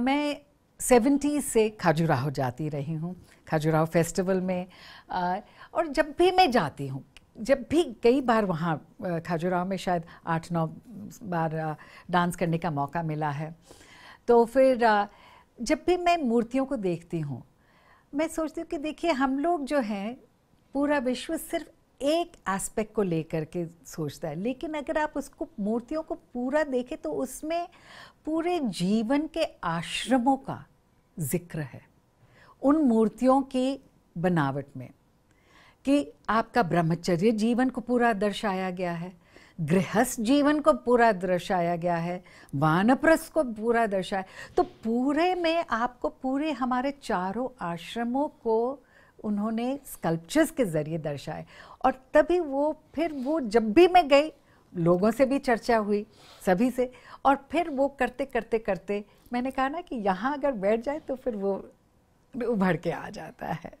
मैं सेवेंटी से खजुराहो जाती रही हूँ खजुराहो फेस्टिवल में और जब भी मैं जाती हूँ जब भी कई बार वहाँ खजुराहो में शायद आठ नौ बार डांस करने का मौका मिला है तो फिर जब भी मैं मूर्तियों को देखती हूँ मैं सोचती हूँ कि देखिए हम लोग जो हैं पूरा विश्व सिर्फ एक एस्पेक्ट को लेकर के सोचता है लेकिन अगर आप उसको मूर्तियों को पूरा देखें तो उसमें पूरे जीवन के आश्रमों का जिक्र है उन मूर्तियों की बनावट में कि आपका ब्रह्मचर्य जीवन को पूरा दर्शाया गया है गृहस्थ जीवन को पूरा दर्शाया गया है वानप्रस्थ को पूरा दर्शाया तो पूरे में आपको पूरे हमारे चारों आश्रमों को उन्होंने स्कल्पचर्स के ज़रिए दर्शाए और तभी वो फिर वो जब भी मैं गई लोगों से भी चर्चा हुई सभी से और फिर वो करते करते करते मैंने कहा ना कि यहाँ अगर बैठ जाए तो फिर वो उभर के आ जाता है